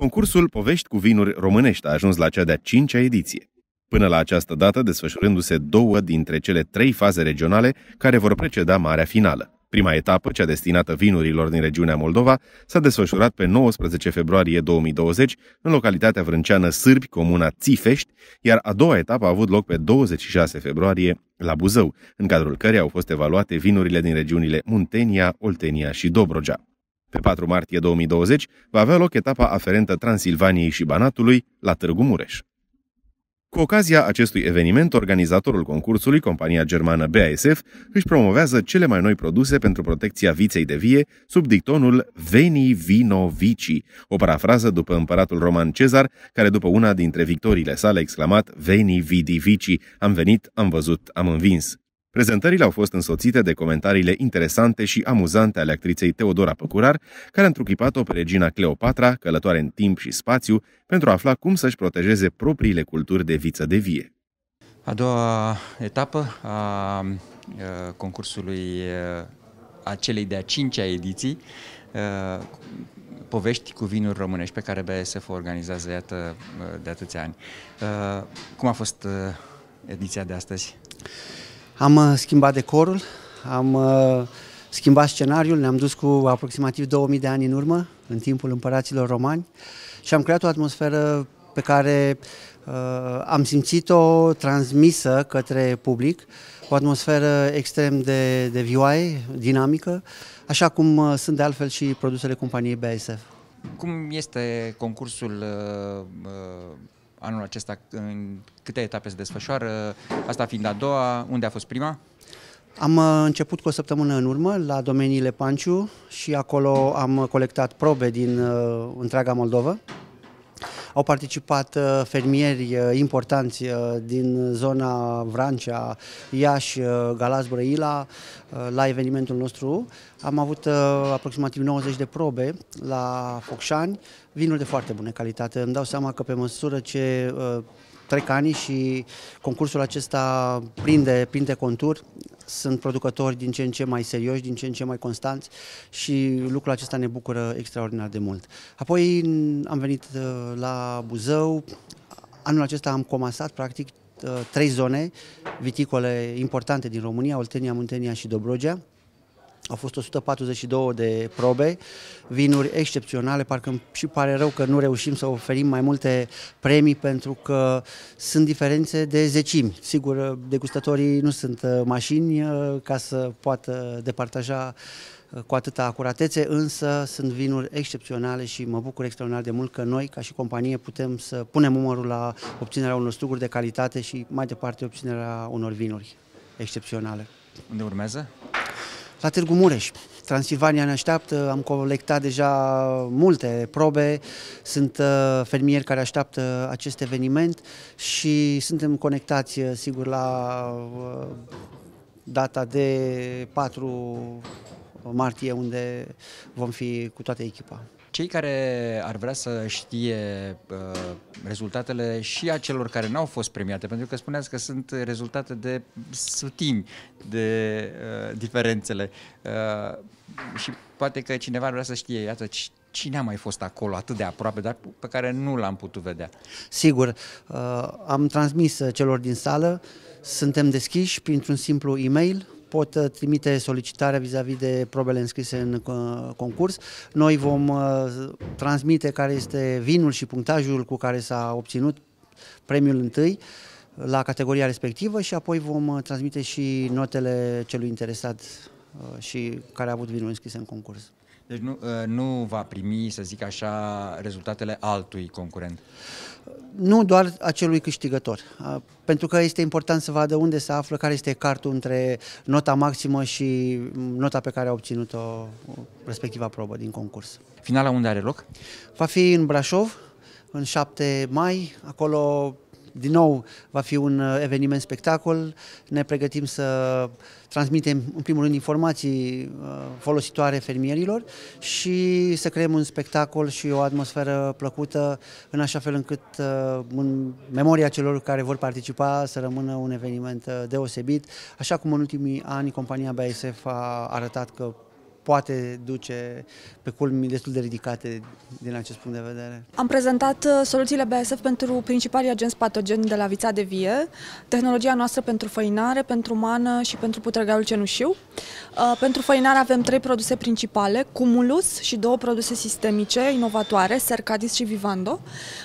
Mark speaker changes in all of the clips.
Speaker 1: Concursul Povești cu vinuri românești a ajuns la cea de-a cincea ediție. Până la această dată, desfășurându-se două dintre cele trei faze regionale care vor preceda marea finală. Prima etapă, cea destinată vinurilor din regiunea Moldova, s-a desfășurat pe 19 februarie 2020 în localitatea vrânceană Sârbi, comuna Țifești, iar a doua etapă a avut loc pe 26 februarie la Buzău, în cadrul cărei au fost evaluate vinurile din regiunile Muntenia, Oltenia și Dobrogea. Pe 4 martie 2020 va avea loc etapa aferentă Transilvaniei și Banatului la Târgu Mureș. Cu ocazia acestui eveniment, organizatorul concursului, compania germană BASF, își promovează cele mai noi produse pentru protecția viței de vie sub dictonul Veni Vino Vici, o parafrază după împăratul roman Cezar, care după una dintre victoriile sale a exclamat Veni Vidi Vici, am venit, am văzut, am învins. Prezentările au fost însoțite de comentariile interesante și amuzante ale actriței Teodora Păcurar, care a întruchipat-o pe regina Cleopatra, călătoare în timp și spațiu, pentru a afla cum să-și protejeze propriile culturi de viță de vie.
Speaker 2: A doua etapă a concursului acelei de-a cincea ediții, povești cu vinuri românești pe care BSF o organizează iată, de atâția ani. Cum a fost ediția de astăzi?
Speaker 3: Am uh, schimbat decorul, am uh, schimbat scenariul, ne-am dus cu aproximativ 2000 de ani în urmă, în timpul împăraților romani și am creat o atmosferă pe care uh, am simțit-o transmisă către public, o atmosferă extrem de, de vioaie, dinamică, așa cum uh, sunt de altfel și produsele companiei BASF.
Speaker 2: Cum este concursul uh, anul acesta, în câte etape se desfășoară, asta fiind a doua, unde a fost prima?
Speaker 3: Am uh, început cu o săptămână în urmă la domeniile Panciu și acolo am colectat probe din uh, întreaga Moldovă. Au participat uh, fermieri uh, importanți uh, din zona Vrancea, Iași, Galați, Brăila la evenimentul nostru. Am avut aproximativ 90 de probe la Focșani, vinuri de foarte bună calitate. Îmi dau seama că pe măsură ce trec ani și concursul acesta prinde, prinde conturi. Sunt producători din ce în ce mai serioși, din ce în ce mai constanți și lucrul acesta ne bucură extraordinar de mult. Apoi am venit uh, la Buzău, anul acesta am comasat practic uh, trei zone viticole importante din România, Oltenia, Muntenia și Dobrogea. Au fost 142 de probe, vinuri excepționale, parcă și pare rău că nu reușim să oferim mai multe premii pentru că sunt diferențe de zecimi. Sigur, degustatorii nu sunt uh, mașini uh, ca să poată departaja uh, cu atâta acuratețe, însă sunt vinuri excepționale și mă bucur extraordinar de mult că noi, ca și companie, putem să punem umărul la obținerea unor struguri de calitate și mai departe obținerea unor vinuri excepționale. Unde urmează? la Târgu Mureș. Transilvania ne așteaptă, am colectat deja multe probe, sunt uh, fermieri care așteaptă acest eveniment și suntem conectați, uh, sigur, la uh, data de 4 martie, unde vom fi cu toată echipa.
Speaker 2: Cei care ar vrea să știe uh, rezultatele și a celor care n-au fost premiate, pentru că spuneați că sunt rezultate de sutimi de uh, diferențele uh, și poate că cineva ar vrea să știe, iată, cine a mai fost acolo atât de aproape, dar pe care nu l-am putut vedea.
Speaker 3: Sigur, uh, am transmis uh, celor din sală, suntem deschiși printr-un simplu e-mail, pot uh, trimite solicitarea vis-a-vis -vis de probele înscrise în uh, concurs. Noi vom uh, transmite care este vinul și punctajul cu care s-a obținut premiul întâi la categoria respectivă și apoi vom transmite și notele celui interesat și care a avut vinul înscris în concurs.
Speaker 2: Deci nu, uh, nu va primi, să zic așa, rezultatele altui concurent.
Speaker 3: Nu doar acelui câștigător, uh, pentru că este important să vadă unde se află, care este cartul între nota maximă și mm, nota pe care a obținut-o uh, respectiva probă din concurs.
Speaker 2: Finala unde are loc? Va fi în
Speaker 3: Brașov, în 7 mai, acolo din nou va fi un uh, eveniment spectacol. Ne pregătim să transmitem, în primul rând, informații uh, folositoare fermierilor și să creăm un spectacol și o atmosferă plăcută, în așa fel încât, uh, în memoria celor care vor participa, să rămână un eveniment deosebit. Așa cum în ultimii ani compania BASF a arătat că poate duce pe culmi destul de ridicate din acest punct de vedere.
Speaker 4: Am prezentat uh, soluțiile BSF pentru principalii agenți patogeni de la vița de vie, tehnologia noastră pentru făinare, pentru mană și pentru putrăgaiul cenușiu. Uh, pentru făinare avem trei produse principale, Cumulus și două produse sistemice inovatoare, Sercadis și Vivando.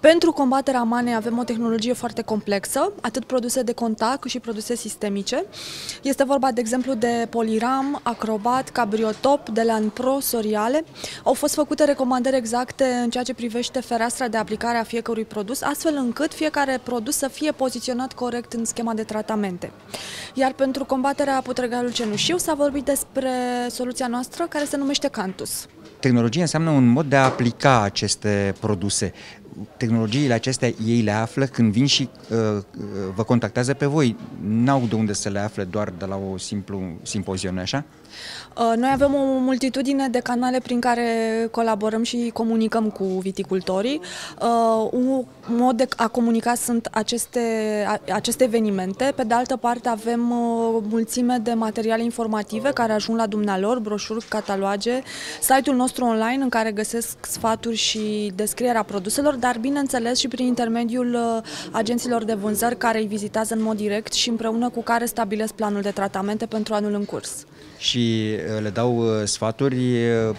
Speaker 4: Pentru combaterea manei avem o tehnologie foarte complexă, atât produse de contact cât și produse sistemice. Este vorba, de exemplu, de poliram, acrobat, cabriotop, COP, de la pro Soriale, au fost făcute recomandări exacte în ceea ce privește fereastra de aplicare a fiecărui produs, astfel încât fiecare produs să fie poziționat corect în schema de tratamente. Iar pentru combaterea putregalului cenușiu s-a vorbit despre soluția noastră care se numește Cantus.
Speaker 2: Tehnologia înseamnă un mod de a aplica aceste produse tehnologiile acestea ei le află când vin și uh, uh vă contactează pe voi. N-au de unde să le afle doar de la o simplu simpozion, așa?
Speaker 4: Uh, noi avem o multitudine de canale prin care colaborăm și comunicăm cu viticultorii. Uh, un mod de a comunica sunt aceste, aceste evenimente. Pe de altă parte avem uh, mulțime de materiale informative care ajung la dumnealor, broșuri, cataloage, site-ul nostru online în care găsesc sfaturi și descrierea produselor, dar bineînțeles și prin intermediul agenților de vânzări care îi vizitează în mod direct și împreună cu care stabilesc planul de tratamente pentru anul în curs
Speaker 2: și uh, le dau uh, sfaturi uh,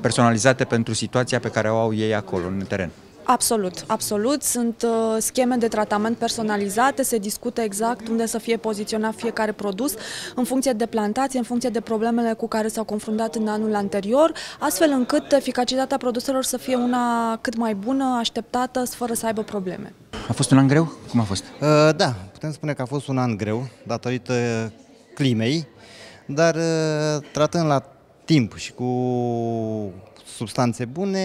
Speaker 2: personalizate pentru situația pe care o au ei acolo, în teren.
Speaker 4: Absolut, absolut. Sunt scheme de tratament personalizate, se discută exact unde să fie poziționat fiecare produs în funcție de plantație, în funcție de problemele cu care s-au confruntat în anul anterior, astfel încât eficacitatea produselor să fie una cât mai bună, așteptată, fără să aibă probleme.
Speaker 2: A fost un an greu? Cum a fost? da,
Speaker 5: putem spune că a fost un an greu, datorită climei, dar uh, tratând la timp și cu substanțe bune,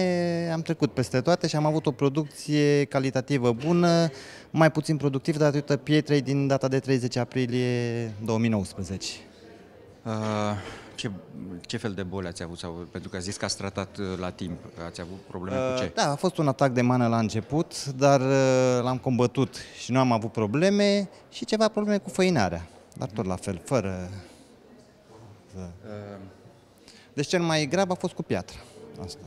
Speaker 5: am trecut peste toate și am avut o producție calitativă bună, mai puțin productiv datorită pietrei din data de 30 aprilie 2019.
Speaker 2: Uh, ce, ce fel de boli ați avut? Sau, pentru că ați zis că ați tratat uh, la timp. Ați avut probleme uh, cu ce? Da, a
Speaker 5: fost un atac de mană la început, dar uh, l-am combătut și nu am avut probleme și ceva probleme cu făinarea. Dar tot la fel, fără
Speaker 2: da. Uh.
Speaker 5: Deci cel mai grav a fost cu piatra.
Speaker 2: Asta.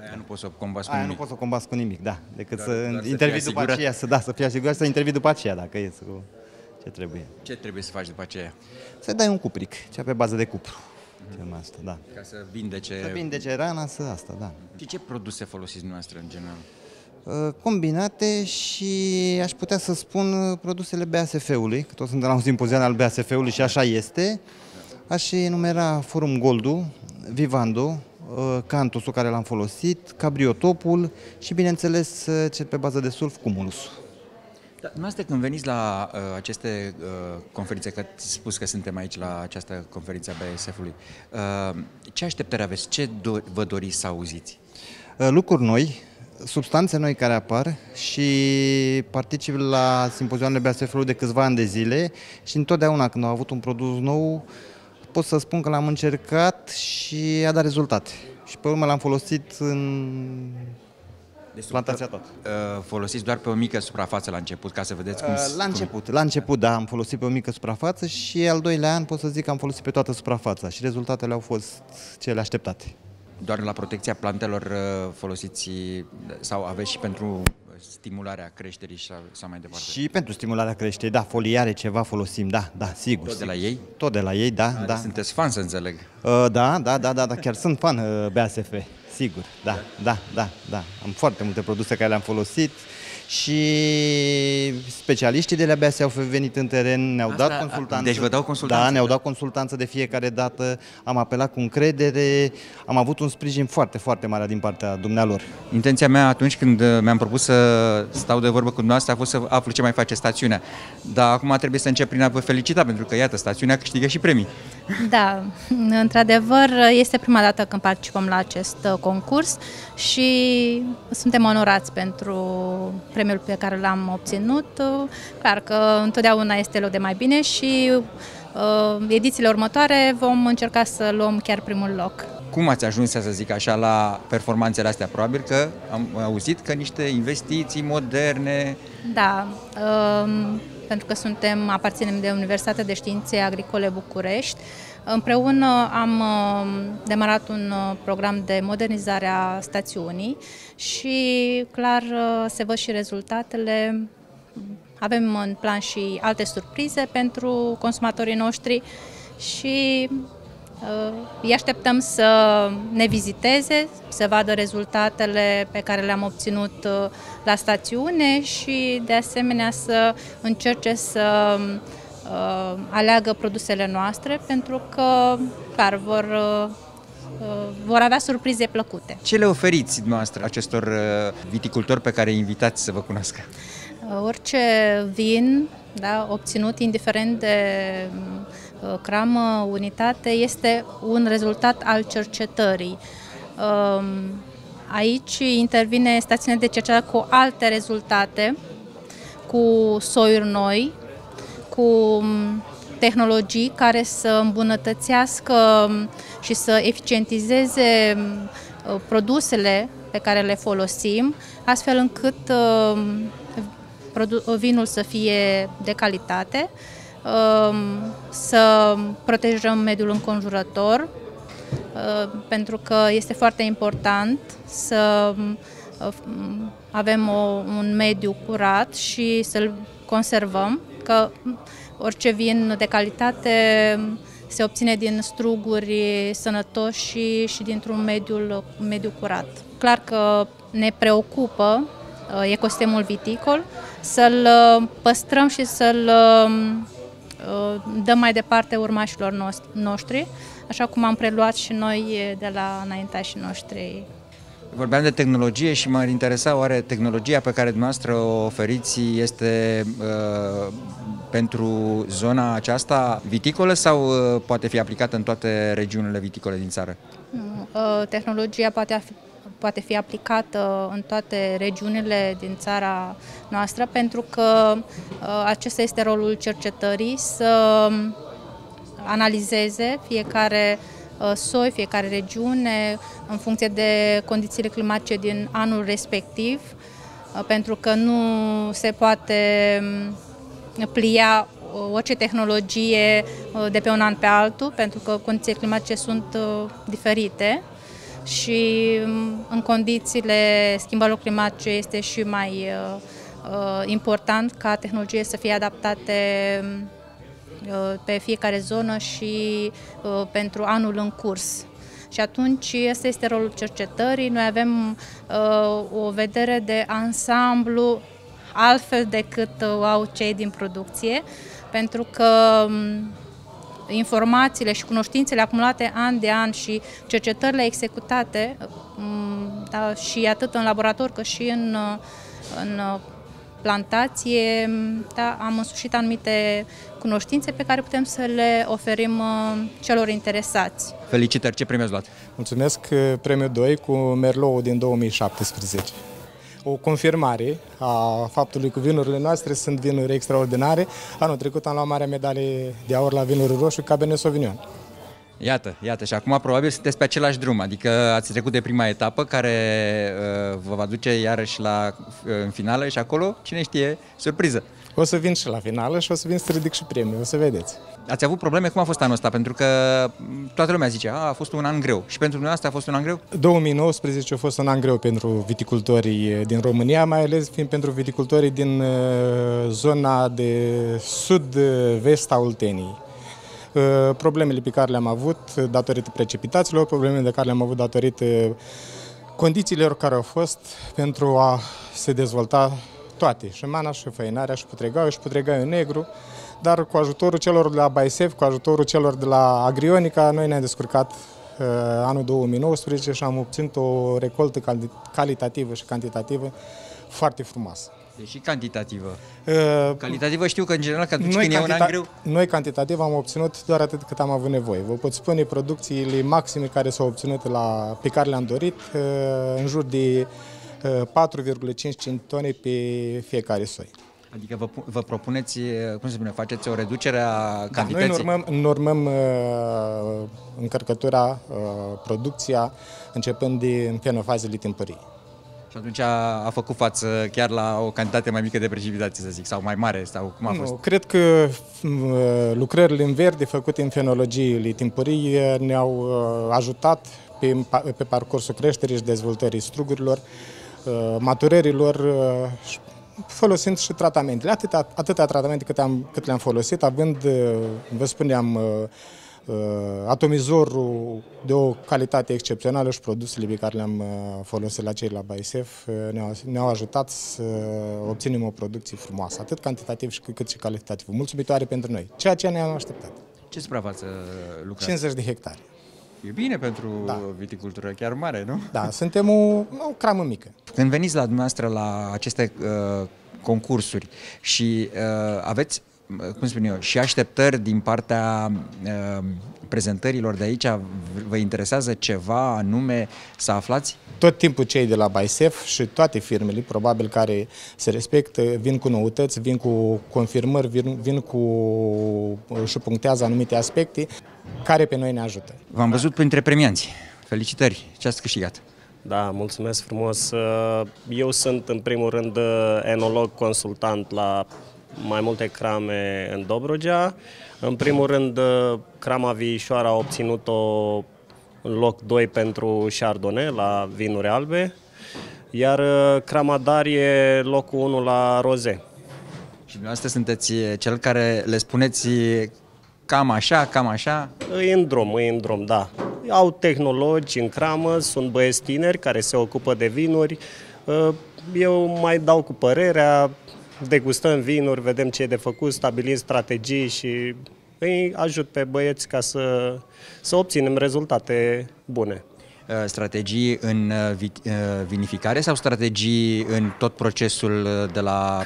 Speaker 2: Aia nu poți să o combați cu Aia nimic. nu poți să o
Speaker 5: combați cu nimic, da. Decât dar, să dar intervii după aceea, să, da, să fii asigurat să intervii după aceea, dacă e cu ce
Speaker 2: trebuie. Ce trebuie să faci după aceea?
Speaker 5: Să dai un cupric, cea pe bază de cupru. Mm-hmm. Asta, da.
Speaker 2: Ca să vindece... Să
Speaker 5: vindece rana, să asta, da.
Speaker 2: Și ce produse folosiți noastre în
Speaker 5: general? Uh, combinate și aș putea să spun uh, produsele BASF-ului, că sunt suntem la un simpozian al BASF-ului și așa este. Aș enumera Forum Goldu, Vivando, uh, Cantusul care l-am folosit, Cabriotopul și, bineînțeles, uh, cel pe bază de sulf, cumulus.
Speaker 2: Da, dumneavoastră, când veniți la uh, aceste uh, conferințe, că ați spus că suntem aici la această conferință a BSF-ului, uh, ce așteptări aveți? Ce do- vă doriți să auziți?
Speaker 5: Uh, lucruri noi, substanțe noi care apar și particip la simpozioanele BSF-ului de câțiva ani de zile și întotdeauna când au avut un produs nou, uh, pot să spun că l-am încercat și a dat rezultate. Și pe urmă l-am folosit în
Speaker 2: deci, plantația uh, tot. Uh, folosiți doar pe o mică suprafață la început, ca să vedeți cum... Uh, la început, cum... la
Speaker 5: început, da, am folosit pe o mică suprafață și al doilea an pot să zic că am folosit pe toată suprafața și rezultatele au fost cele așteptate.
Speaker 2: Doar la protecția plantelor folosiți sau aveți și pentru stimularea creșterii și așa mai departe.
Speaker 5: Și pentru stimularea creșterii, da, foliare ceva folosim, da, da, sigur. Tot sigur. de la ei? Tot de la ei, da, A, da. Sunteți fan, să înțeleg. Uh, da, da, da, da, da, chiar sunt fan uh, BASF sigur. Da, da, da, da. Am foarte multe produse care le-am folosit și specialiștii de la BASF au venit în teren, ne-au dat consultanță. Deci vă dau consultanță. Da, ne-au dat consultanță de fiecare dată, am apelat cu încredere, am avut un sprijin foarte, foarte mare din partea dumnealor.
Speaker 2: Intenția mea atunci când uh, mi-am propus să stau de vorbă cu dumneavoastră a fost să aflu ce mai face stațiunea. Dar acum trebuie să încep prin a vă felicita, pentru că, iată, stațiunea câștigă și premii.
Speaker 6: Da, într-adevăr, este prima dată când participăm la acest concurs uh, concurs și suntem onorați pentru premiul pe care l-am obținut. Clar că întotdeauna este loc de mai bine și uh, edițiile următoare vom încerca să luăm chiar primul loc.
Speaker 2: Cum ați ajuns, să zic așa, la performanțele astea? Probabil că am auzit că niște investiții moderne...
Speaker 6: Da, um, pentru că suntem, aparținem de Universitatea de Științe Agricole București, Împreună am uh, demarat un uh, program de modernizare a stațiunii și clar uh, se văd și rezultatele. Avem în plan și alte surprize pentru consumatorii noștri și îi așteptăm să ne viziteze, să vadă rezultatele pe care le-am obținut la stațiune și de asemenea să încerce să uh, aleagă produsele noastre pentru că, clar, vor uh, uh vor avea surprize plăcute. Ce
Speaker 2: le oferiți noastră acestor uh, viticultori pe care îi invitați să vă cunoască?
Speaker 6: Uh, orice vin da, obținut, indiferent de cramă, unitate, este un rezultat al cercetării. Um, aici intervine stațiunea de cercetare cu alte rezultate, cu soiuri noi, cu tehnologii care să îmbunătățească și să eficientizeze uh, produsele pe care le folosim, astfel încât uh, uh, vinul să fie de calitate, să protejăm mediul înconjurător, pentru că este foarte important să avem o, un mediu curat și să-l conservăm că orice vin de calitate se obține din struguri sănătoși și, și dintr-un mediu, mediu curat. Clar că ne preocupă uh, ecosistemul viticol, să-l uh, păstrăm și să-l um, uh, dăm mai departe urmașilor noștri, așa cum am preluat și noi de la înaintașii noștri
Speaker 2: Vorbeam de tehnologie și m-ar interesa oare tehnologia pe care dumneavoastră o oferiți este uh, pentru zona aceasta viticolă sau uh, poate fi aplicată în toate regiunile
Speaker 6: viticole din țară? Nu, uh, tehnologia poate fi, poate fi aplicată în toate regiunile din țara noastră pentru că uh, acesta este rolul cercetării să um, analizeze fiecare uh, Uh, soi, fiecare regiune, în funcție de condițiile climatice din anul respectiv, uh, pentru că nu se poate um, plia uh, orice tehnologie de pe un an pe altul, pentru că condițiile climatice sunt diferite și um, în condițiile schimbărilor climatice este și mai important ca tehnologie să fie adaptate um, Uh, pe fiecare zonă și uh, pentru anul în curs. Și atunci ăsta este rolul cercetării. Noi avem uh, o vedere de ansamblu altfel decât o au cei din producție, pentru că um, informațiile și cunoștințele acumulate an de an și cercetările executate um, da, și atât în laborator cât și în, în plantație, da, am însușit anumite cunoștințe pe care putem să le oferim uh, celor interesați.
Speaker 7: Felicitări, ce premiu ați luat? Mulțumesc, uh, premiul 2 cu Merlot din 2017 o confirmare a faptului că vinurile noastre sunt vinuri extraordinare. Anul trecut am luat marea medalie de aur la vinuri roșu Cabernet Sauvignon.
Speaker 2: Iată, iată și acum probabil sunteți pe același drum, adică ați trecut de prima etapă care uh, vă va duce iarăși la, uh, în finală și acolo, cine știe, surpriză. O să vin și la finală și o să vin să ridic și premiul, o să vedeți. Ați avut probleme? Cum a fost anul ăsta? Pentru că toată lumea zice, a, a fost un an greu. Și pentru dumneavoastră a fost un an greu?
Speaker 7: 2019 a fost un an greu pentru viticultorii uh, din România, mai ales fiind pentru viticultorii din uh, zona de sud-vest a Ulteniei problemele pe care le-am avut eh, datorită precipitațiilor, problemele de care le-am avut datorită condițiilor care au fost pentru a se dezvolta toate, și mana, și făinarea, și putregaiul, și putregaiul negru, dar cu ajutorul celor de la Baisef, cu ajutorul celor de la Agrionica, noi ne-am descurcat eh, anul 2019 și am obținut o recoltă calitativă și cantitativă foarte frumoasă.
Speaker 2: Deși cantitativă.
Speaker 7: Uh, calitativă
Speaker 2: știu că în general că atunci noi când e un an greu...
Speaker 7: Noi cantitativ am obținut doar atât cât am avut nevoie. Vă pot spune producțiile maxime care s-au obținut la, pe care le-am dorit, uh, în jur de uh, 4,5 tone pe fiecare soi. Adică vă, vă propuneți, uh, cum se spune,
Speaker 2: faceți o reducere a cantității? Da, noi
Speaker 7: normăm, normăm uh, încărcătura, uh, producția, începând din fenofazele timpurii
Speaker 2: atunci a, a făcut față chiar la o cantitate mai mică de precipitații să zic, sau mai mare, sau cum a fost? Nu, cred
Speaker 7: că lucrările în verde făcute în fenologiile timpurii eh, ne-au eh, ajutat pe, pe parcursul creșterii și dezvoltării strugurilor, eh, maturărilor folosind și tratamentele, atâta, atâtea tratamente cât, am, cât le-am folosit, având, vă spuneam, Uh, atomizorul de o calitate excepțională și produsele pe care le-am uh, folosit la cei la BISEF uh, ne-au, ajutat să obținem o producție frumoasă, atât cantitativ cât și calitativ, mulțumitoare pentru noi, ceea ce ne-am așteptat.
Speaker 2: Ce suprafață lucrați? 50 de hectare. E bine pentru da. viticultură, chiar mare, nu? Da, suntem o, o cramă mică. Când veniți la dumneavoastră la aceste uh, concursuri și uh, aveți cum spun eu, și așteptări din partea uh, prezentărilor de aici?
Speaker 7: Vă interesează ceva anume să aflați? Tot timpul cei de la BISEF și toate firmele, probabil, care se respectă, vin cu noutăți, vin cu confirmări, vin, vin cu uh, și punctează anumite aspecte care pe noi ne ajută. V-am văzut
Speaker 2: printre premianți. Felicitări! Ce ați câștigat? Da, mulțumesc
Speaker 8: frumos. Uh, eu sunt, în primul rând, enolog consultant la mai multe crame în Dobrogea. În primul rând, uh, crama Vișoara a obținut-o în loc 2 pentru Chardonnay la vinuri albe, iar uh, crama darie locul 1 la roze. Și dumneavoastră sunteți uh, cel care le spuneți cam așa, cam așa? E în drum, e în drum, da. Au tehnologi în cramă, sunt băieți tineri care se ocupă de vinuri. Eu mai dau cu părerea, degustăm vinuri, vedem ce e de făcut, stabilim strategii și îi ajut pe băieți ca să, să obținem rezultate bune.
Speaker 2: Uh, strategii în uh, uh, vinificare sau strategii în tot procesul de la,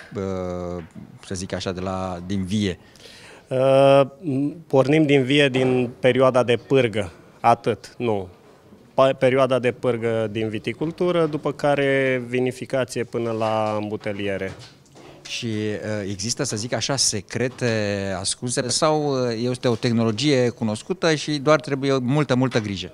Speaker 2: să zic așa, de la, din vie?
Speaker 8: Pornim din vie din perioada de pârgă, atât, nu. Perioada de pârgă din viticultură, după care vinificație
Speaker 2: până la îmbuteliere. Și uh, există, să zic așa, secrete ascunse sau uh, este o tehnologie cunoscută și doar trebuie multă, multă grijă?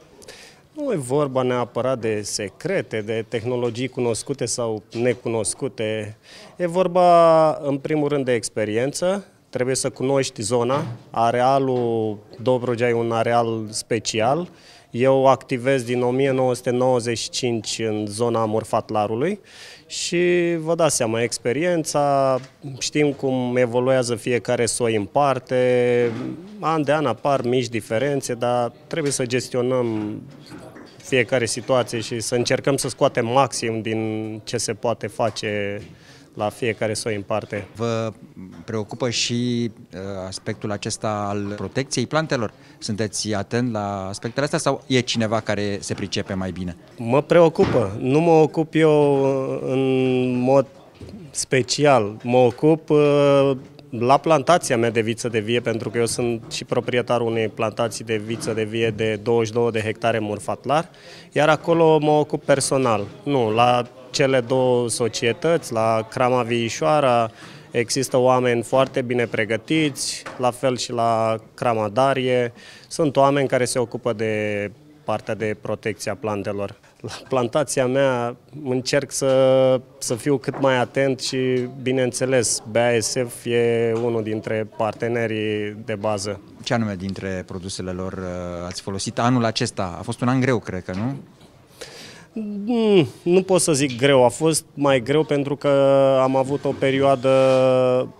Speaker 8: Nu e vorba neapărat de secrete, de tehnologii cunoscute sau necunoscute. E vorba, în primul rând, de experiență, trebuie să cunoști zona. Arealul Dobrogea e un areal special. Eu activez din 1995 în zona Morfatlarului și vă dați seama, experiența, știm cum evoluează fiecare soi în parte, an de an apar mici diferențe, dar trebuie să gestionăm fiecare situație și să încercăm să scoatem maxim din ce se
Speaker 2: poate face la fiecare să o parte. Vă preocupă și uh, aspectul acesta al protecției plantelor? Sunteți atent la aspectele astea sau e cineva care se pricepe mai bine?
Speaker 8: Mă preocupă. Nu mă ocup eu uh, în mod special. Mă ocup uh, la plantația mea de viță de vie, pentru că eu sunt și proprietarul unei plantații de viță de vie de 22 de hectare murfatlar, iar acolo mă ocup personal. Nu, la cele două societăți, la Crama Vișoara, există oameni foarte bine pregătiți, la fel și la Crama Darie. Sunt oameni care se ocupă de partea de protecția plantelor. La plantația mea încerc să, să fiu cât mai atent și, bineînțeles, BASF e unul dintre
Speaker 2: partenerii de bază. Ce anume dintre produsele lor uh, ați folosit anul acesta? A fost un an greu, cred că, nu?
Speaker 8: Mm, nu pot să zic greu, a fost mai greu pentru că am avut o perioadă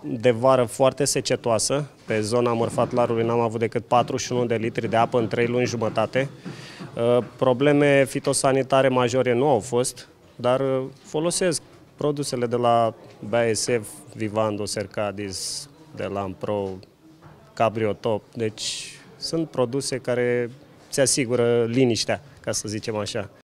Speaker 8: de vară foarte secetoasă. Pe zona Mărfatlarului n-am avut decât 41 de litri de apă în 3 luni jumătate. Uh, probleme fitosanitare majore nu au fost, dar uh, folosesc produsele de la BASF, Vivando, Sercadis, de la Cabrio Top. Deci sunt produse care se asigură liniștea, ca să zicem așa.